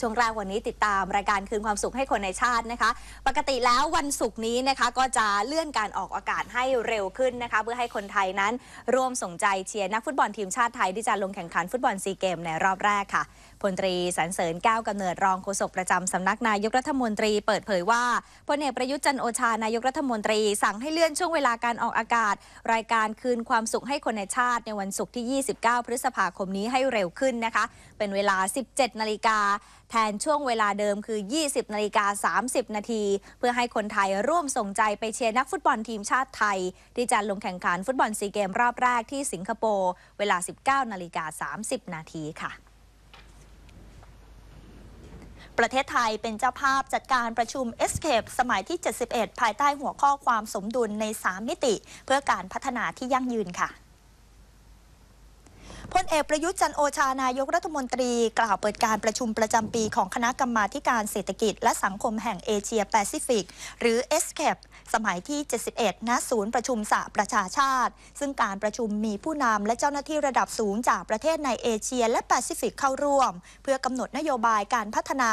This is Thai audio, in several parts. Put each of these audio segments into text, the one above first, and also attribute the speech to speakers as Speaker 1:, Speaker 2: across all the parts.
Speaker 1: ช่วงแรกวันนี้ติดตาม รายการคืนความสุขให้คนในชาตินะคะ ปกติแล้ววันศุกร์นี้นะคะก็จะเลื่อนการออกอากาศให้เร็วขึ้นนะคะ เพื่อให้คนไทยนั้น ร่วมส่งใจเชียร์นักฟุตบอลทีมชาติไทย ที่จะลงแข่งขันฟุตบอลซีเกมในรอบแรกค่ะพลตรีสรรเสริญแก้วกำเนิดรองโฆษกประจำสำนักนายกรัฐมนตรีเปิดเผยว่าพลเอกประยุทธ์จันโอชานายกรัฐมนตรีสั่งให้เลื่อนช่วงเวลาการออกอากาศ รายการคืนความสุขให้คนในชาติ ในวันศุกร์ที่ 29 พฤษภาคมนี้ให้เร็วขึ้นนะคะเป็นเวลา 17นาฬิกาแทนช่วงเวลาเดิมคือ 20นาฬิกา30 นาที เพื่อให้คนไทยร่วมส่งใจไปเชียร์นักฟุตบอลทีมชาติไทย ที่จะลงแข่งขันฟุตบอลซีเกมรอบแรกที่สิงคโปร์เวลา 19นาฬิกา30 นาทีค่ะ ปร
Speaker 2: ะเทศไทยเป็นเจ้าภาพจัดการประชุม ESCAPE สมัยที่ 71 ภายใต้หัวข้อความสมดุลใน 3 มิติ เพื่อการพัฒนาที่ยั่งยืนค่ะพลเอกประยุทธ์จันโอชา นายกรัฐมนตรี กล่าวเปิดการประชุมประจำปีของคณะกรรมาการเศรษฐกิจและสังคมแห่ง เอเชียแปซิฟิก หรือ s c a p สมัยที่ 71 ณ ศูนย์ประชุมสหประชาชาติ ซึ่งการประชุมมีผู้นำและเจ้าหน้าที่ระดับสูงจากประเทศในเอเชียและแปซิฟิกเข้าร่วม เพื่อกำหนดนโยบายการพัฒนา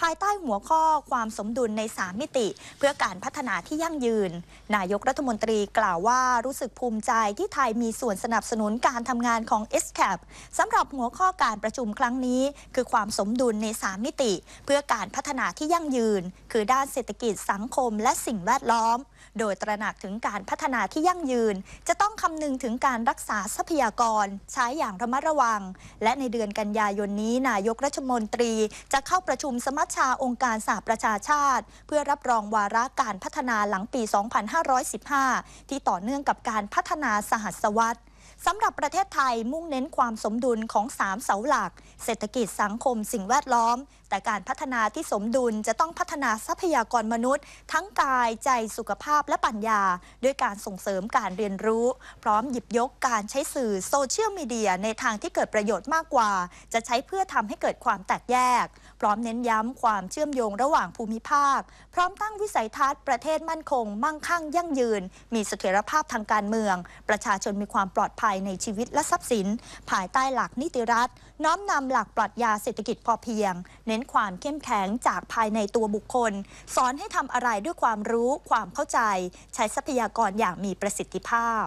Speaker 2: ภายใต้หัวข้อความสมดุลใน 3 มิติ เพื่อการพัฒนาที่ยั่งยืนนายกรัฐมนตรีกล่าวว่ารู้สึกภูมิใจที่ไทยมีส่วนสนับสนุนการทำงานของ s c แคสำหรับหัวข้อการประชุมครั้งนี้ คือความสมดุลใน 3 มิติ เพื่อการพัฒนาที่ยั่งยืน คือด้านเศรษฐกิจสังคมและสิ่งแวดล้อม โดยตระหนักถึงการพัฒนาที่ยั่งยืน จะต้องคำนึงถึงการรักษาทรัพยากร ใช้อย่างระมัดระวัง และในเดือนกันยายนนี้นายกรัฐมนตรี จะเข้าประชุมสมัชชา องค์การสหประชาชาติ เพื่อรับรองวาระการพัฒนาหลังปี 2515 ที่ต่อเนื่องกับการพัฒนาสหัสวรรษสำหรับประเทศไทยมุ่งเน้นความสมดุลของ 3 เสาหลัก เศรษฐกิจสังคมสิ่งแวดล้อม แต่การพัฒนาที่สมดุลจะต้องพัฒนาทรัพยากรมนุษย์ ทั้งกายใจสุขภาพและปัญญา ด้วยการส่งเสริมการเรียนรู้ พร้อมหยิบยกการใช้สื่อ โซเชียลมีเดีย ในทางที่เกิดประโยชน์มากกว่า จะใช้เพื่อทำให้เกิดความแตกแยก พร้อมเน้นย้ำความเชื่อมโยงระหว่างภูมิภาค พร้อมตั้งวิสัยทัศน์ประเทศมั่นคง มั่งคั่ง ยั่งยืน มีเสถียรภาพทางการเมือง ประชาชนมีความปลอดภัยในชีวิตและทรัพย์สิน ภายใต้หลักนิติรัฐ น้อมนำหลักปรัชญาเศรษฐกิจพอเพียง เน้นความเข้มแข็งจากภายในตัวบุคคล สอนให้ทำอะไรด้วยความรู้ ความเข้าใจ ใช้ทรัพยากรอย่างมีประสิทธิภาพ